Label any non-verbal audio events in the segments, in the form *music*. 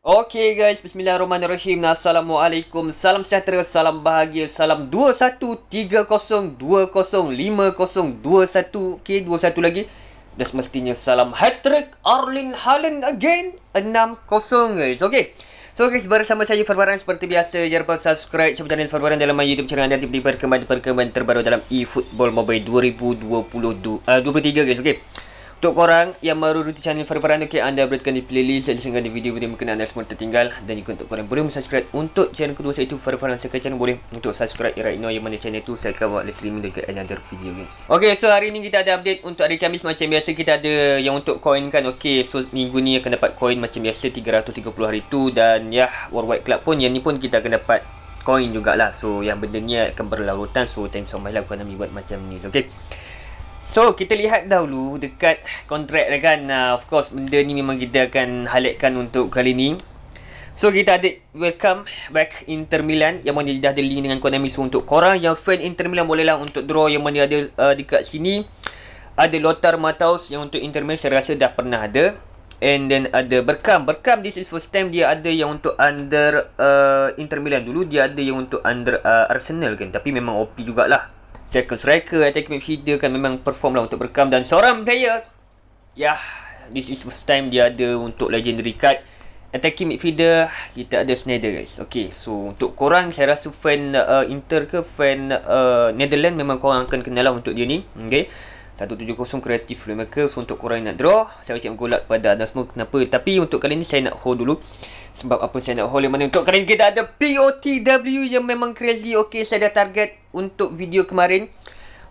Okey guys, bismillahirrahmanirrahim. Assalamualaikum. Salam sejahtera, salam bahagia. Salam 2130205021. Okey, 21 lagi. Dan semestinya salam hat-trick Arlin Haaland again 60 guys. Okey. So guys, bersama saya Farbaran seperti biasa. Jangan lupa subscribe channel channel Farbaran dalam YouTube channel anda tiba-tiba perkembangan-perkembangan terbaru dalam eFootball Mobile 2022 uh, 23 guys. Okey. Untuk korang yang baru rutin channel Farifaran Okay, anda berikan di playlist Dan disengkan di video-video yang berkenaan anda semua tertinggal Dan juga untuk korang boleh subscribe Untuk channel kedua saya itu Farifaran Sekarang channel boleh Untuk subscribe right now Yang mana channel itu Saya akan buat live streaming Dekat another video guys Okay, so hari ini kita ada update Untuk hari Kamis Macam biasa kita ada Yang untuk coin kan Okay, so minggu ni akan dapat coin Macam biasa 330 hari tu Dan ya, yeah, Worldwide Club pun Yang ni pun kita akan dapat coin jugalah So yang benda ni akan berlarutan So thanks so much lah Kau nak buat macam ni Okay So kita lihat dahulu dekat kontrak kan uh, of course benda ni memang kita akan highlightkan untuk kali ni. So kita ada welcome back Inter Milan yang mana dah ada link dengan Konami so untuk korang yang fan Inter Milan bolehlah untuk draw yang mana ada uh, dekat sini. Ada Lothar Matthaus yang untuk Inter Milan saya rasa dah pernah ada. And then ada Berkam. Berkam this is first time dia ada yang untuk under uh, Inter Milan dulu. Dia ada yang untuk under uh, Arsenal kan. Tapi memang OP jugalah. Circle Striker Attack Midfielder kan memang perform lah untuk berkam Dan seorang player Yah This is first time dia ada untuk legendary card Attacking midfielder Kita ada Schneider guys Okay so untuk korang Saya rasa fan uh, Inter ke fan uh, Netherlands Memang korang akan kenal lah untuk dia ni Okay 170 kreatif filmmaker so untuk korang yang nak draw saya ucap good luck pada anda semua kenapa tapi untuk kali ni saya nak hold dulu sebab apa saya nak hold yang mana untuk kali ni kita ada POTW yang memang crazy ok saya dah target untuk video kemarin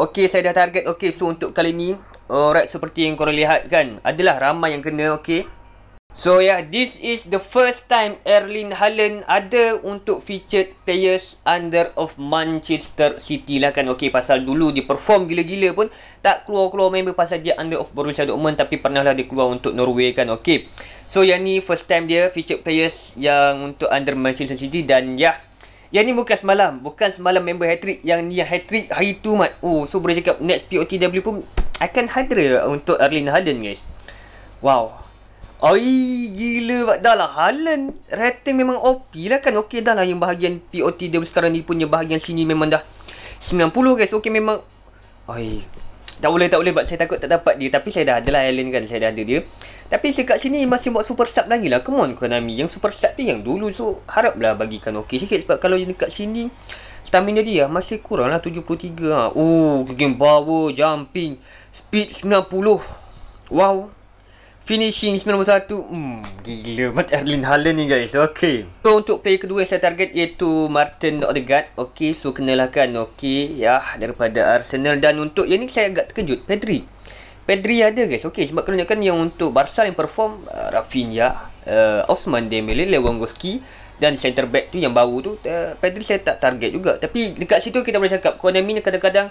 ok saya dah target ok so untuk kali ni alright seperti yang korang lihat kan adalah ramai yang kena ok So yeah, this is the first time Erling Haaland ada untuk featured players under of Manchester City lah kan. Okay, pasal dulu dia perform gila-gila pun tak keluar-keluar member pasal dia under of Borussia Dortmund tapi pernahlah dia keluar untuk Norway kan. Okay, so yang ni first time dia featured players yang untuk under Manchester City dan ya. Yeah, yang ni bukan semalam. Bukan semalam member hat-trick. Yang ni yang hat-trick hari tu, Mat. Oh, so boleh cakap next POTW pun akan hadir untuk Erling Haaland, guys. Wow. Ai, gila pak. Dah lah, halen. rating memang OP lah kan. Okey dah lah yang bahagian POT dia sekarang ni punya bahagian sini memang dah 90 guys. Okey memang... Ai, tak boleh tak boleh buat saya takut tak dapat dia tapi saya dah ada lah Allen kan saya dah ada dia tapi sekat sini masih buat super sub lagi lah come on Konami yang super sub ni yang dulu so haraplah bagikan okey sikit sebab kalau dia dekat sini stamina dia lah masih kurang lah 73 lah oh game power jumping speed 90 wow Finishing 91 Hmm Gila Mat Erling Haaland ni guys Okay So untuk player kedua saya target Iaitu Martin Odegaard Okay So kenalah kan Okay Ya Daripada Arsenal Dan untuk yang ni saya agak terkejut Pedri Pedri ada guys Okay sebab kena kan Yang untuk Barca yang perform uh, Rafinha uh, Osman Dembele Lewandowski dan center back tu yang bau tu uh, Pedri saya tak target juga tapi dekat situ kita boleh cakap Konami ni kadang-kadang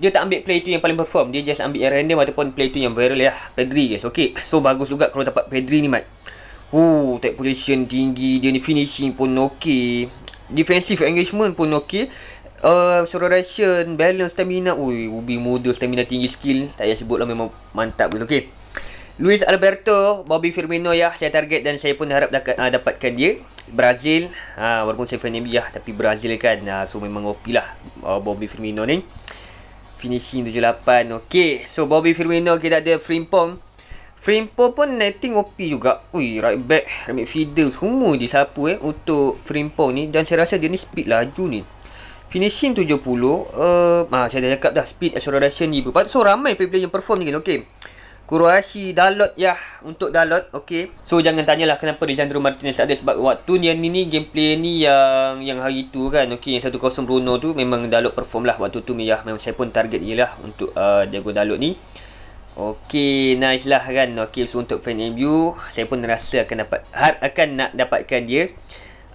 dia tak ambil play tu yang paling perform dia just ambil yang random ataupun play tu yang viral lah Pedri guys okey so bagus juga kalau dapat Pedri ni mat Woo, take position tinggi dia ni finishing pun okey defensive engagement pun okey uh, suruh ration balance stamina ui ubi muda stamina tinggi skill tak payah sebut lah memang mantap betul. okey Luis Alberto, Bobby Firmino ya saya target dan saya pun harap dapat, uh, ah, dapatkan dia Brazil, uh, walaupun saya fan ya, tapi Brazil kan uh, so memang OP lah uh, Bobby Firmino ni finishing 78 Okay So Bobby Firmino Kita ada Frimpong Frimpong pun netting OP juga Ui right back Remit feeder Semua dia sapu eh Untuk Frimpong ni Dan saya rasa dia ni speed laju ni Finishing 70 uh, eh, ah, Saya dah cakap dah Speed acceleration ni Patut so ramai player-player yang perform ni kan Okay Kurashi Dalot ya untuk Dalot okey so jangan tanyalah kenapa Lisandro Martinez tak ada sebab waktu ni ni, ni gameplay ni yang yang hari tu kan okey yang 1-0 Bruno tu memang Dalot perform lah waktu tu ya memang saya pun target ialah untuk uh, Diego Dalot ni okey nice lah kan okey so untuk fan MU saya pun rasa akan dapat har, akan nak dapatkan dia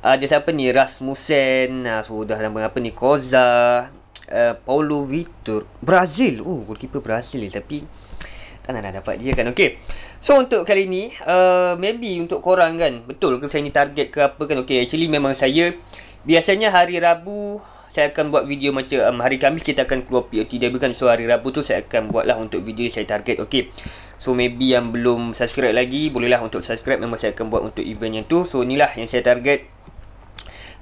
ada ah, uh, siapa ni Rasmussen uh, so dah nama apa ni Koza uh, Paulo Vitor Brazil oh goalkeeper Brazil tapi Kan dah dapat dia kan Okay So untuk kali ni uh, Maybe untuk korang kan Betul ke saya ni target ke apa kan Okay actually memang saya Biasanya hari Rabu Saya akan buat video macam um, Hari Kamis kita akan keluar POT Dia bukan so hari Rabu tu Saya akan buat lah untuk video saya target Okay So maybe yang belum subscribe lagi Bolehlah untuk subscribe Memang saya akan buat untuk event yang tu So ni lah yang saya target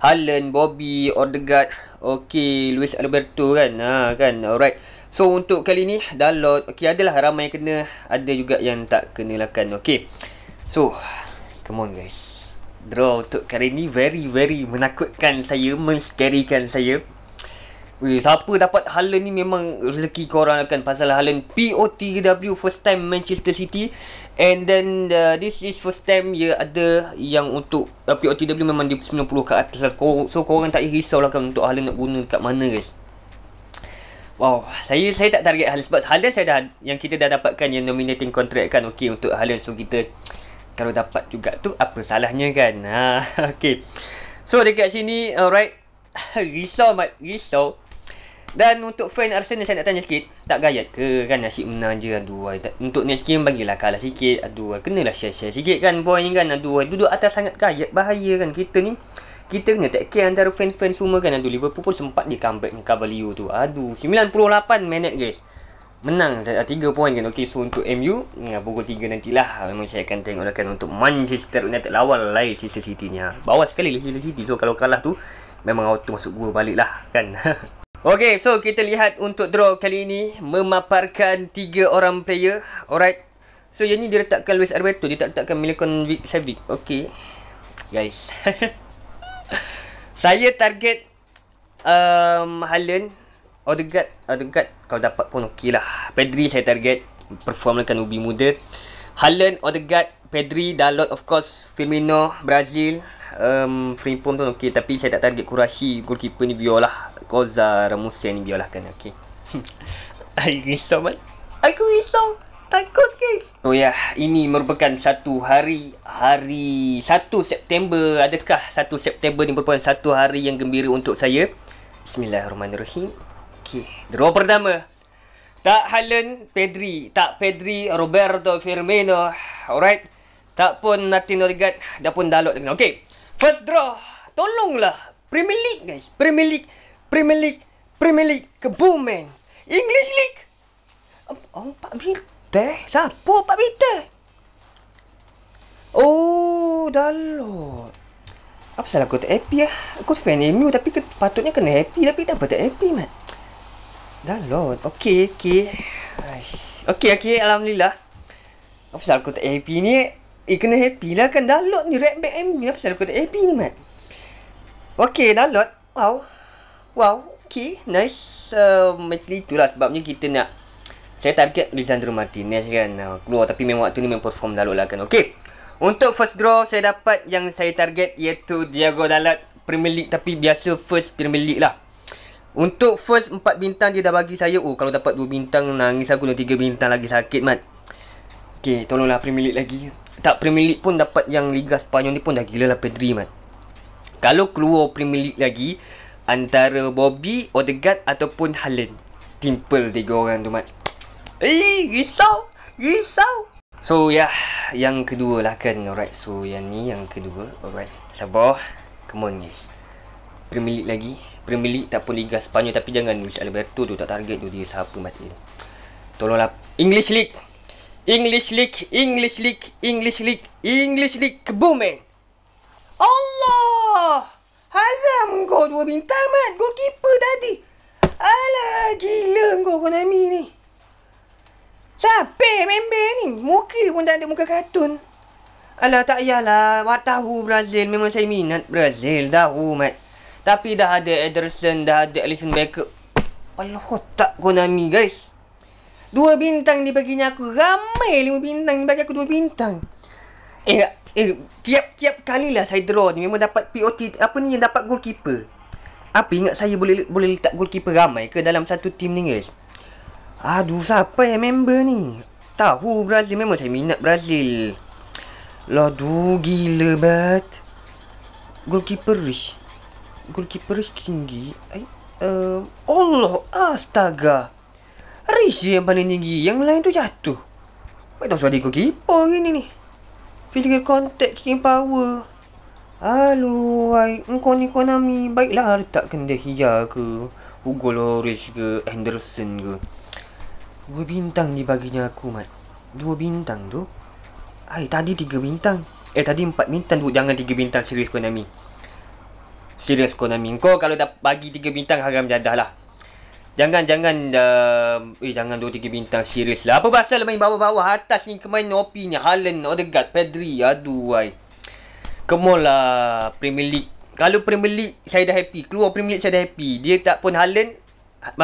Haaland, Bobby, Odegaard Okay, Luis Alberto kan Ha kan, alright So untuk kali ni download Okay adalah ramai yang kena Ada juga yang tak kenalakan Okay So Come on guys Draw untuk kali ni Very very menakutkan saya Menscarikan saya Weh, siapa dapat Haaland ni memang rezeki korang akan pasal Haaland POTW first time Manchester City and then uh, this is first time dia ada yang untuk uh, POTW memang dia 90 ke atas lah so korang tak risau lah kan untuk Haaland nak guna kat mana guys Wow, saya saya tak target Haaland sebab Haaland saya dah yang kita dah dapatkan yang nominating contract kan okey untuk Haaland so kita kalau dapat juga tu apa salahnya kan. Ha *laughs* okey. So dekat sini alright *laughs* risau mat risau. Dan untuk fan Arsenal saya nak tanya sikit, tak gayat ke kan nasib menang je dua. Untuk next game bagilah kalah sikit aduh. Kenalah share-share sikit kan boy ni kan aduh. Duduk atas sangat gayat bahaya kan kita ni kita kena take care antara fan-fan semua kan aduh Liverpool pun sempat dia comeback dengan Cavalier tu aduh 98 minit guys menang 3 ah, poin kan Okay, so untuk MU dengan ah, pukul 3 nantilah ah, memang saya akan tengok akan untuk Manchester United lawan Leicester City ni bawah sekali Leicester City so kalau kalah tu memang auto masuk gua balik lah kan *laughs* Okay, so kita lihat untuk draw kali ini Memaparkan 3 orang player Alright So, yang ni dia letakkan Luis Alberto Dia tak letakkan Milikon Vic Savic Okay Guys *laughs* Saya target um, Haaland Odegaard Odegaard uh, Kalau dapat pun okey lah Pedri saya target perform dengan ubi muda Halen Odegaard Pedri Dalot of course Firmino Brazil um, Frimpom pun okey Tapi saya tak target Kurashi Goalkeeper ni biarlah Kozar Ramusian ni biarlah kan Okay Aku *laughs* you risau man? Aku risau Takut guys. Oh ya, yeah. ini merupakan satu hari hari 1 September. Adakah 1 September ni merupakan satu hari yang gembira untuk saya? Bismillahirrahmanirrahim. Okay, draw pertama. Tak Halen, Pedri. Tak Pedri, Roberto Firmino. Alright. Tak pun Martin Odegaard, dah pun Dalot. Okay, First draw. Tolonglah Premier League guys. Premier League, Premier League, Premier League kebumen. English League. Oh, Pak meter. Siapa pak Peter? Oh, dalut. Apa salah aku tak happy lah? Aku fan Emu tapi ke, patutnya kena happy tapi tak apa tak happy, Mat. Dalut. Okay, okay. Aish. Okay, okay. Alhamdulillah. Apa salah aku tak happy ni? Eh, kena happy lah kan dalut ni. Red back MU. Apa salah aku tak happy ni, Mat? Okay, dalut. Wow. Wow. Okay, nice. Uh, um, macam itulah sebabnya kita nak saya target Lisandro Martinez kan uh, keluar tapi memang waktu ni memang perform dalut lah kan. Okey. Untuk first draw saya dapat yang saya target iaitu Diego Dalat Premier League tapi biasa first Premier League lah. Untuk first empat bintang dia dah bagi saya. Oh kalau dapat dua bintang nangis aku nak tiga bintang lagi sakit mat. Okey, tolonglah Premier League lagi. Tak Premier League pun dapat yang Liga Spanyol ni pun dah gila lah Pedri mat. Kalau keluar Premier League lagi antara Bobby, Odegaard ataupun Haaland. Timpel tiga orang tu mat. Eh, risau. Risau. So, yeah. Yang kedua lah kan. Alright. So, yang ni yang kedua. Alright. Sabar. Come on, guys. Premier League lagi. Premier League tak pun Liga Spanyol. Tapi jangan. Luis Alberto tu tak target tu. Dia siapa mati ni. Tolonglah. English League. English League. English League. English League. English League. Kaboom, man. Allah. Haram kau dua bintang, man. Goalkeeper tadi. Alah, gila kau Konami ni. Siapa member ni? Muka pun tak ada muka kartun. Alah tak yalah. Mak tahu Brazil. Memang saya minat Brazil. Tahu mat. Tapi dah ada Ederson. Dah ada Alison Becker. Alah tak Konami guys. Dua bintang dia baginya aku. Ramai lima bintang dia bagi aku dua bintang. Eh, eh tiap-tiap kalilah saya draw ni memang dapat POT apa ni yang dapat goalkeeper. Apa ingat saya boleh boleh letak goalkeeper ramai ke dalam satu team ni guys? Aduh, siapa yang member ni? Tahu Brazil, memang saya minat Brazil. Laduh, gila bat. Goalkeeperish. Goalkeeperish tinggi. Eh, uh, Allah, astaga. Rish yang paling tinggi, yang lain tu jatuh. Baik tahu suara goalkeeper gini ni. Physical contact, kicking power. Aluhai, engkau ni Konami. Baiklah, letakkan dia hijau ke. Hugo Lloris ke, Henderson ke. Dua bintang ni baginya aku, Mat. Dua bintang tu? Hai, tadi tiga bintang. Eh, tadi empat bintang tu. Jangan tiga bintang serius Konami. Serius Konami. Kau kalau dah bagi tiga bintang, haram jadah lah. Jangan, jangan... Uh, eh, jangan dua tiga bintang serius lah. Apa pasal main bawah-bawah atas ni? Kemain nopi ni. Haaland, Odegaard, Pedri. Aduh, wai. Come on lah, Premier League. Kalau Premier League, saya dah happy. Keluar Premier League, saya dah happy. Dia tak pun Haaland,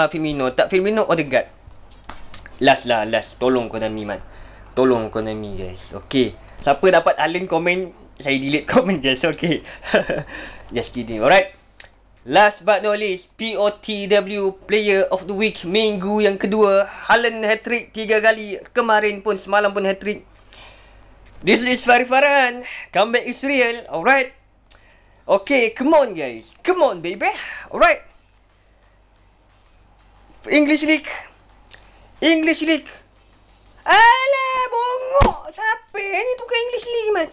Firmino. Tak Firmino, Odegaard. Last lah last Tolong Konami man Tolong Konami guys Okay Siapa dapat Alan komen Saya delete komen guys Okay *laughs* Just kidding Alright Last but not least POTW Player of the week Minggu yang kedua Alan hat-trick Tiga kali Kemarin pun Semalam pun hat-trick This is Farid Farhan Come back Israel Alright Okay come on guys Come on baby Alright English League English League. Alah, bongok. Siapa ni tukar English League, Mat?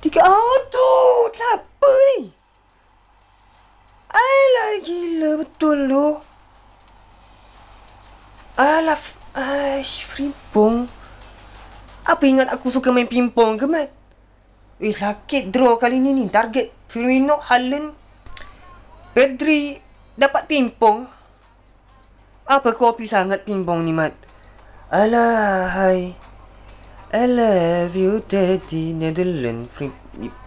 Tiga auto. Ah, Siapa ni? Alah, gila betul tu. Alah, f- Aish, frimpong. Apa ingat aku suka main pingpong ke, Mat? Eh, sakit draw kali ni ni. Target Firmino, Haaland, Pedri dapat pingpong. Apa kopi sangat pingpong ni mat? Alahai I love you daddy Netherlands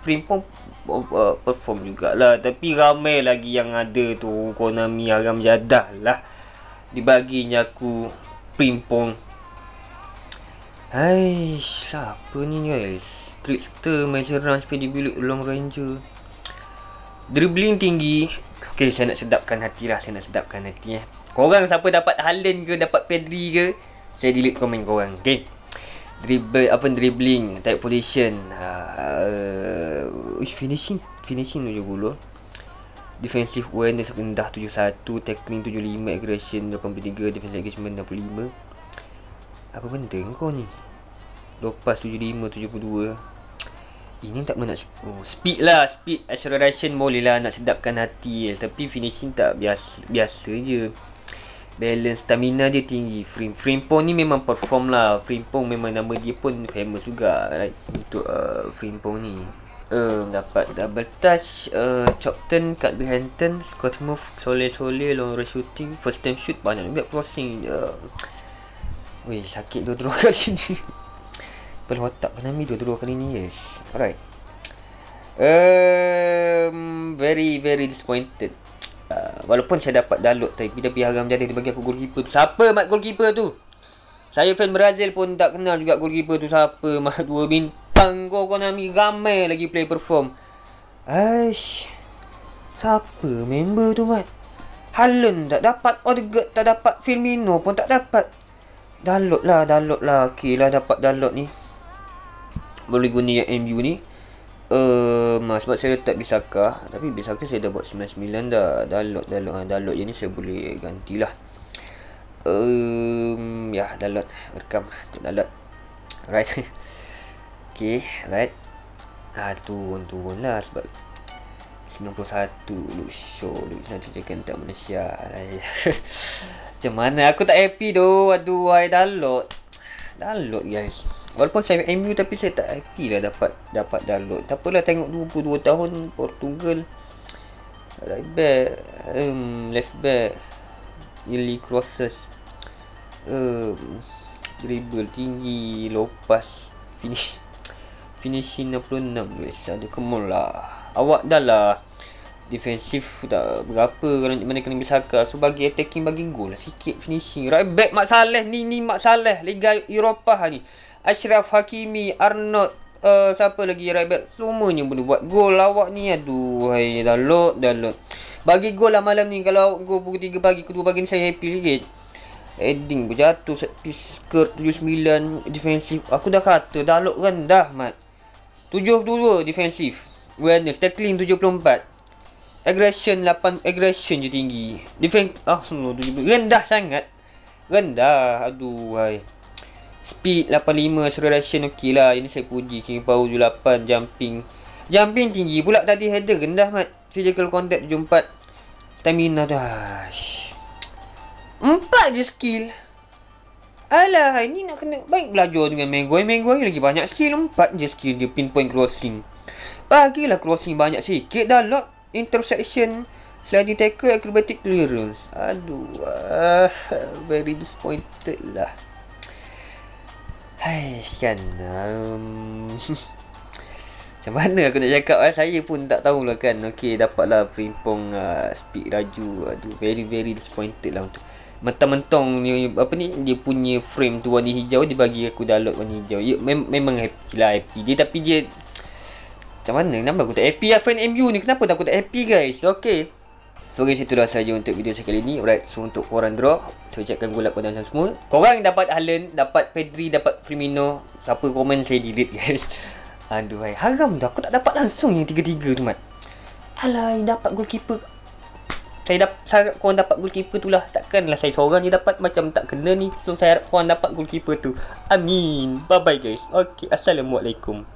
Pingpong uh, oh, oh, perform jugalah Tapi ramai lagi yang ada tu Konami Aram Jadah lah Dibaginya aku Pingpong Hai Siapa ni guys Trickster main serang sampai di bilik Long Ranger Dribbling tinggi Okay saya nak sedapkan hati lah Saya nak sedapkan hati eh Korang siapa dapat Haaland ke dapat Pedri ke Saya delete komen korang Okay Dribble apa dribbling Type position uh, uh, Finishing Finishing 70 Defensive awareness rendah 71 Tackling 75 Aggression 83 Defensive engagement 65 Apa benda kau ni Lepas 75 72 Ini tak pernah nak oh, Speed lah Speed acceleration boleh lah Nak sedapkan hati Tapi finishing tak biasa Biasa je balance stamina dia tinggi frame frame pong ni memang perform lah frame pong memang nama dia pun famous juga right untuk uh, frame pong ni um, dapat double touch uh, chop turn cut behind turn squat move sole sole long range shooting first time shoot banyak juga crossing uh. weh sakit dua dua *laughs* kali ni pel otak kena ni dua dua kali ni yes alright um, very very disappointed Ah, walaupun saya dapat download tapi dia biar agak menjadi dia bagi aku goalkeeper tu. Siapa mat goalkeeper tu? Saya fan Brazil pun tak kenal juga goalkeeper tu siapa *laughs* mat dua bintang go Konami ramai lagi play perform. Aish. Siapa member tu mat? Halen tak dapat, Odegaard tak dapat, Firmino pun tak dapat. Download lah, download lah. Okay lah dapat download ni. Boleh guna yang MU ni um, sebab saya letak bisaka tapi bisaka saya dah buat 99 dah download download ah download je ni saya boleh gantilah um ya download rekam download right *laughs* okey right ah ha, turun turun lah sebab 91 look show nanti dia kan tak Malaysia *laughs* macam mana aku tak happy doh aduh I download download guys Walaupun saya MU tapi saya tak happy lah dapat dapat download. Tak apalah tengok 22 tahun Portugal. Right back, um, left back, Ili crosses. Um, dribble tinggi, lopas, finish. *laughs* Finishing 66 guys. Ada kemul lah. Awak dah lah defensif dah berapa kalau mana kena bisaka so bagi attacking bagi gol lah sikit finishing right back Mak Saleh ni ni Mak Saleh Liga Eropah ni Ashraf Hakimi, Arnold, uh, siapa lagi right back. Semuanya boleh buat gol lawak ni. Aduh, hai, dah load, dah load. Bagi gol lah malam ni. Kalau gol pukul 3 pagi, kedua pagi ni saya happy sikit. Heading berjatuh set piece skirt 79 defensif. Aku dah kata dah lock kan dah mat. 72 defensif. Wellness tackling 74. Aggression 8 aggression je tinggi. Defense ah oh, 70 rendah sangat. Rendah aduh hai. Speed 85 acceleration okey lah Ini saya puji King Power 78 Jumping Jumping tinggi pula tadi Header rendah mat Physical contact jumpat. Stamina dash empat je skill Alah ini nak kena Baik belajar dengan Mengguai eh, Mengguai lagi banyak skill empat je skill dia pinpoint crossing Bagi lah crossing banyak sikit dah Lock intersection Sliding tackle acrobatic clearance Aduh ah, *laughs* Very disappointed lah Hai, kan. Um, *laughs* macam mana aku nak cakap eh? Saya pun tak tahu lah kan. Okey, dapatlah perimpong uh, ah, speed raju. Aduh, very very disappointed lah untuk mentang-mentang ni apa ni dia punya frame tu warna hijau dia bagi aku download warna hijau. Ya, mem memang happy lah happy. Dia tapi dia macam mana? Kenapa aku tak happy lah fan MU ni? Kenapa tak aku tak happy guys? Okey. So guys itulah saja untuk video saya kali ni Alright so untuk korang draw Saya ucapkan good luck korang semua Korang dapat Haaland Dapat Pedri Dapat Firmino Siapa komen saya delete guys *laughs* Aduhai Haram tu aku tak dapat langsung yang tiga-tiga tu mat Alah yang dapat goalkeeper Saya dap harap korang dapat goalkeeper tu lah Takkanlah saya seorang je dapat Macam tak kena ni So saya harap korang dapat goalkeeper tu Amin Bye bye guys Okay Assalamualaikum